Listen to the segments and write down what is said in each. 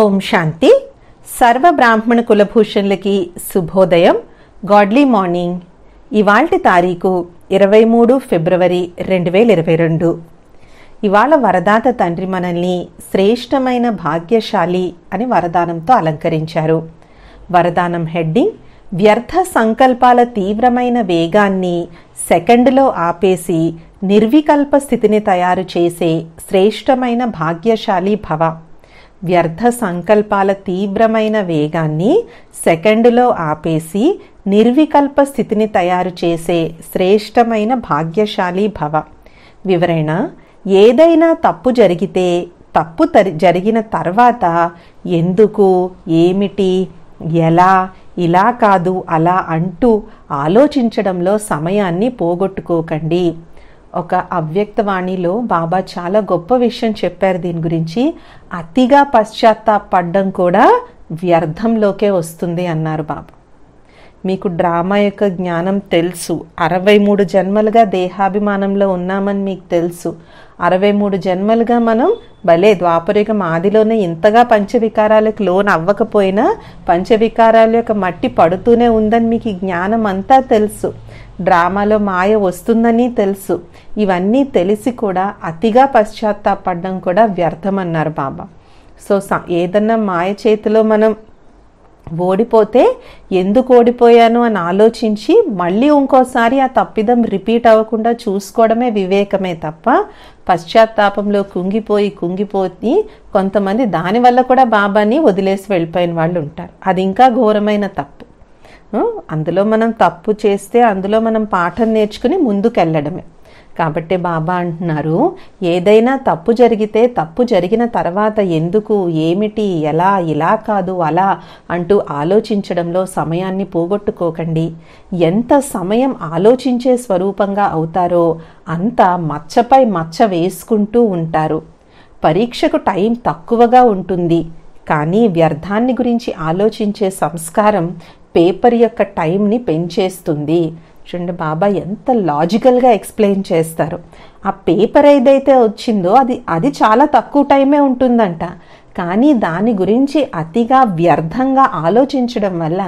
ఓం శాంతి సర్వ బ్రాహ్మణ కులభూషణులకి శుభోదయం గాడ్లీ మార్నింగ్ ఇవాళ్టి తారీఖు ఇరవై మూడు ఫిబ్రవరి రెండు వేల ఇరవై రెండు ఇవాళ వరదాత తండ్రి మనల్ని శ్రేష్టమైన భాగ్యశాలి అని వరదానంతో అలంకరించారు వరదానం హెడ్డింగ్ వ్యర్థ సంకల్పాల తీవ్రమైన వేగాన్ని సెకండ్లో ఆపేసి నిర్వికల్ప స్థితిని తయారు చేసే శ్రేష్టమైన భాగ్యశాలి భవ వ్యర్థ సంకల్పాల తీవ్రమైన వేగాన్ని సెకండ్లో ఆపేసి నిర్వికల్ప స్థితిని తయారు చేసే శ్రేష్టమైన భాగ్యశాలి భవ వివరణ ఏదైనా తప్పు జరిగితే తప్పు జరిగిన తర్వాత ఎందుకు ఏమిటి ఎలా ఇలా కాదు అలా అంటూ ఆలోచించడంలో సమయాన్ని పోగొట్టుకోకండి ఒక అవ్యక్తవాణిలో బాబా చాలా గొప్ప విషయం చెప్పారు దీని గురించి అతిగా పశ్చాత్తాపడ్డం కూడా వ్యర్థంలోకే వస్తుంది అన్నారు బాబా మీకు డ్రామా యొక్క జ్ఞానం తెలుసు అరవై మూడు జన్మలుగా దేహాభిమానంలో ఉన్నామని మీకు తెలుసు అరవై మూడు జన్మలుగా మనం భలే ద్వాపరయుగం ఆదిలోనే ఇంతగా పంచవికారాలకు లోన్ అవ్వకపోయినా పంచవికారాల యొక్క మట్టి పడుతూనే ఉందని మీకు జ్ఞానం అంతా తెలుసు డ్రామాలో మాయ వస్తుందని తెలుసు ఇవన్నీ తెలిసి కూడా అతిగా పశ్చాత్తాపడడం కూడా వ్యర్థమన్నారు బాబా సో ఏదన్నా మాయ చేతిలో మనం ఓడిపోతే ఎందుకు ఓడిపోయాను అని ఆలోచించి మళ్ళీ ఇంకోసారి ఆ తప్పిదం రిపీట్ అవ్వకుండా చూసుకోవడమే వివేకమే తప్ప పశ్చాత్తాపంలో కుంగిపోయి కుంగిపోయి కొంతమంది దానివల్ల కూడా బాబాని వదిలేసి వెళ్ళిపోయిన వాళ్ళు ఉంటారు అది ఇంకా ఘోరమైన తప్పు అందులో మనం తప్పు చేస్తే అందులో మనం పాఠం నేర్చుకుని ముందుకెళ్ళడమే కాబట్టి బాబా అంటున్నారు ఏదైనా తప్పు జరిగితే తప్పు జరిగిన తర్వాత ఎందుకు ఏమిటి ఎలా ఇలా కాదు అలా అంటూ ఆలోచించడంలో సమయాన్ని పోగొట్టుకోకండి ఎంత సమయం ఆలోచించే స్వరూపంగా అవుతారో అంత మచ్చపై మచ్చ వేసుకుంటూ ఉంటారు పరీక్షకు టైం తక్కువగా ఉంటుంది కానీ వ్యర్థాన్ని గురించి ఆలోచించే సంస్కారం పేపర్ యొక్క టైంని పెంచేస్తుంది చూడండి బాబా ఎంత లాజికల్గా ఎక్స్ప్లెయిన్ చేస్తారు ఆ పేపర్ ఏదైతే వచ్చిందో అది అది చాలా తక్కువ టైమే ఉంటుందంట కానీ దాని గురించి అతిగా వ్యర్థంగా ఆలోచించడం వల్ల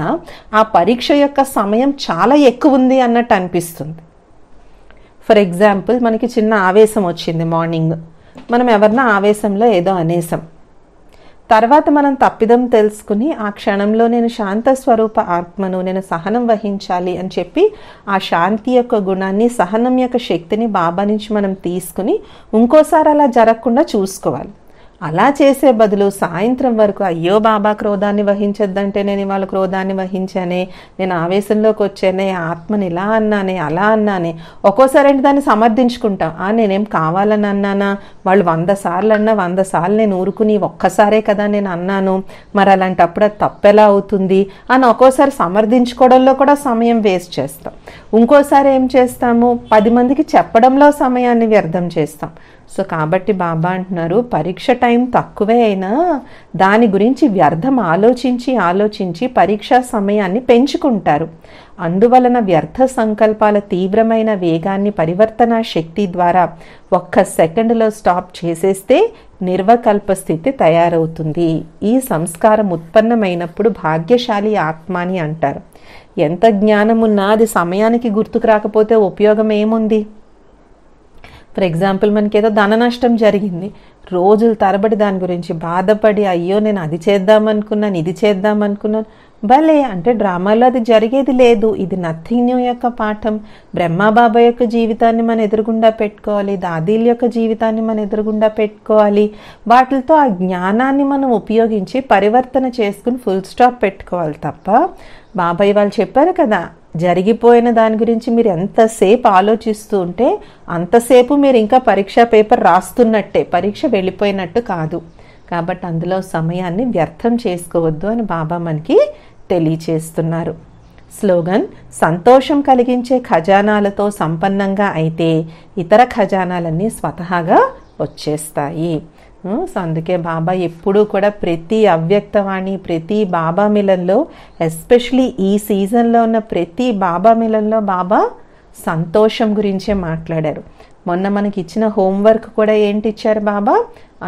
ఆ పరీక్ష యొక్క సమయం చాలా ఎక్కువ ఉంది అన్నట్టు అనిపిస్తుంది ఫర్ ఎగ్జాంపుల్ మనకి చిన్న ఆవేశం వచ్చింది మార్నింగ్ మనం ఎవరినా ఆవేశంలో ఏదో అనేసాం తర్వాత మనం తప్పిదం తెలుసుకుని ఆ క్షణంలో నేను శాంత స్వరూప ఆత్మను నేను సహనం వహించాలి అని చెప్పి ఆ శాంతి యొక్క గుణాన్ని సహనం యొక్క శక్తిని బాబా నుంచి మనం తీసుకుని ఇంకోసారి అలా జరగకుండా చూసుకోవాలి అలా చేసే బదులు సాయంత్రం వరకు అయ్యో బాబా క్రోధాన్ని వహించొద్దంటే నేను ఇవాళ క్రోధాన్ని వహించానే నేను ఆవేశంలోకి వచ్చానే ఆత్మని ఇలా అన్నానే అలా అన్నానే ఒక్కోసారి అంటే దాన్ని సమర్థించుకుంటాం ఆ నేనేం కావాలని అన్నానా వాళ్ళు వంద సార్లు అన్నా వంద సార్లు నేను ఊరుకుని ఒక్కసారే కదా నేను అన్నాను మరి అలాంటప్పుడు అది తప్పెలా అవుతుంది అని ఒక్కోసారి సమర్థించుకోవడంలో కూడా సమయం వేస్ట్ చేస్తాం ఇంకోసారి ఏం చేస్తాము పది మందికి చెప్పడంలో సమయాన్ని వ్యర్థం చేస్తాం సో కాబట్టి బాబా అంటున్నారు పరీక్ష టైం తక్కువే అయినా దాని గురించి వ్యర్థం ఆలోచించి ఆలోచించి పరీక్షా సమయాన్ని పెంచుకుంటారు అందువలన వ్యర్థ సంకల్పాల తీవ్రమైన వేగాన్ని పరివర్తన శక్తి ద్వారా ఒక్క సెకండ్లో స్టాప్ చేసేస్తే నిర్వకల్ప స్థితి తయారవుతుంది ఈ సంస్కారం ఉత్పన్నమైనప్పుడు భాగ్యశాలి ఆత్మ అని అంటారు ఎంత జ్ఞానమున్నా అది సమయానికి గుర్తుకు రాకపోతే ఉపయోగం ఏముంది ఫర్ ఎగ్జాంపుల్ మనకి ఏదో ధన నష్టం జరిగింది రోజులు తరబడి దాని గురించి బాధపడి అయ్యో నేను అది చేద్దామనుకున్నాను ఇది చేద్దామనుకున్నాను భలే అంటే డ్రామాలో అది జరిగేది లేదు ఇది నథింగ్ న్యూ యొక్క పాఠం బ్రహ్మబాబు యొక్క జీవితాన్ని మనం ఎదురుగుండా పెట్టుకోవాలి దాదీల యొక్క జీవితాన్ని మనం ఎదురుగుండా పెట్టుకోవాలి వాటితో ఆ జ్ఞానాన్ని మనం ఉపయోగించి పరివర్తన చేసుకుని ఫుల్ స్టాప్ పెట్టుకోవాలి తప్ప బాబాయ్ వాళ్ళు చెప్పారు కదా జరిగిపోయిన దాని గురించి మీరు ఎంతసేపు ఆలోచిస్తూ ఉంటే అంతసేపు మీరు ఇంకా పరీక్ష పేపర్ రాస్తున్నట్టే పరీక్ష వెళ్ళిపోయినట్టు కాదు కాబట్టి అందులో సమయాన్ని వ్యర్థం చేసుకోవద్దు అని బాబా మనకి తెలియచేస్తున్నారు స్లోగన్ సంతోషం కలిగించే ఖజానాలతో సంపన్నంగా అయితే ఇతర ఖజానాలన్నీ స్వతహాగా వచ్చేస్తాయి సో అందుకే బాబా ఎప్పుడూ కూడా ప్రతి అవ్యక్తవాణి ప్రతి బాబా మిలన్లో ఎస్పెషలీ ఈ సీజన్లో ఉన్న ప్రతి బాబా మిలన్లో బాబా సంతోషం గురించే మాట్లాడారు మొన్న మనకి ఇచ్చిన హోంవర్క్ కూడా ఏంటి ఇచ్చారు బాబా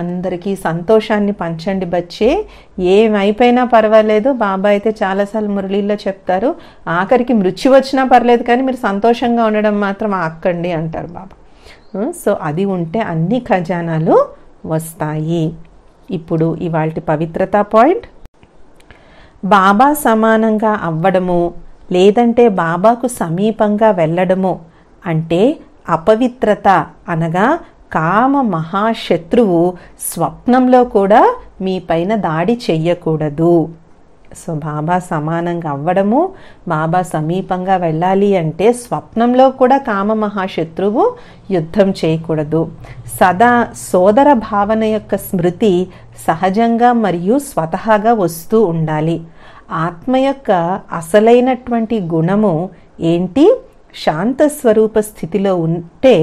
అందరికీ సంతోషాన్ని పంచండి బచ్చే ఏమైపోయినా పర్వాలేదు బాబా అయితే చాలాసార్లు మురళీల్లో చెప్తారు ఆఖరికి మృత్యు వచ్చినా పర్లేదు కానీ మీరు సంతోషంగా ఉండడం మాత్రం ఆక్కండి అంటారు బాబా సో అది ఉంటే అన్ని ఖజానాలు వస్తాయి ఇప్పుడు ఇవాళ పవిత్రత పాయింట్ బాబా సమానంగా అవ్వడము లేదంటే బాబాకు సమీపంగా వెళ్ళడము అంటే అపవిత్రత అనగా కామ మహాశత్రువు స్వప్నంలో కూడా మీ పైన దాడి చెయ్యకూడదు సో బాబా సమానంగా అవ్వడము బాబా సమీపంగా వెళ్ళాలి అంటే స్వప్నంలో కూడా కామ మహాశత్రువు యుద్ధం చేయకూడదు సదా సోదర భావన యొక్క స్మృతి సహజంగా మరియు స్వతహాగా వస్తూ ఉండాలి ఆత్మ యొక్క అసలైనటువంటి గుణము ఏంటి శాంత స్వరూప స్థితిలో ఉంటే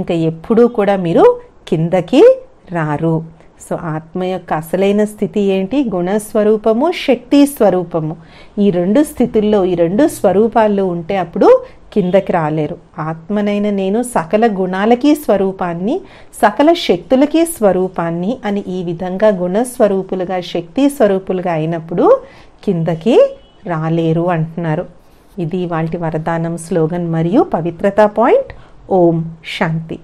ఇంకా ఎప్పుడూ కూడా మీరు కిందకి రారు సో ఆత్మ యొక్క అసలైన స్థితి ఏంటి గుణస్వరూపము శక్తి స్వరూపము ఈ రెండు స్థితుల్లో ఈ రెండు స్వరూపాల్లో ఉంటే అప్పుడు కిందకి రాలేరు ఆత్మనైన నేను సకల గుణాలకి స్వరూపాన్ని సకల శక్తులకి స్వరూపాన్ని అని ఈ విధంగా గుణస్వరూపులుగా శక్తి స్వరూపులుగా అయినప్పుడు కిందకి రాలేరు అంటున్నారు ఇది వాటి వరదానం స్లోగన్ మరియు పవిత్రత పాయింట్ ఓం శాంతి